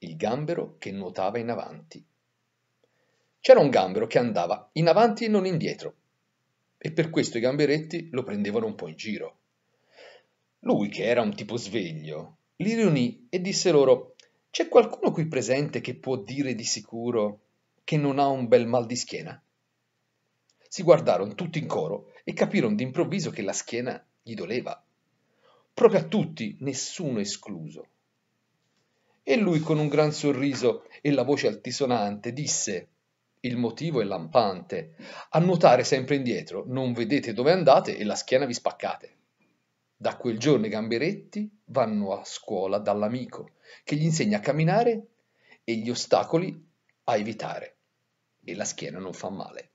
il gambero che nuotava in avanti. C'era un gambero che andava in avanti e non indietro, e per questo i gamberetti lo prendevano un po' in giro. Lui, che era un tipo sveglio, li riunì e disse loro C'è qualcuno qui presente che può dire di sicuro che non ha un bel mal di schiena? Si guardarono tutti in coro e capirono d'improvviso che la schiena gli doleva. Proprio a tutti, nessuno escluso. E lui con un gran sorriso e la voce altisonante disse il motivo è lampante. A nuotare sempre indietro, non vedete dove andate e la schiena vi spaccate. Da quel giorno i gamberetti vanno a scuola dall'amico, che gli insegna a camminare e gli ostacoli a evitare. E la schiena non fa male.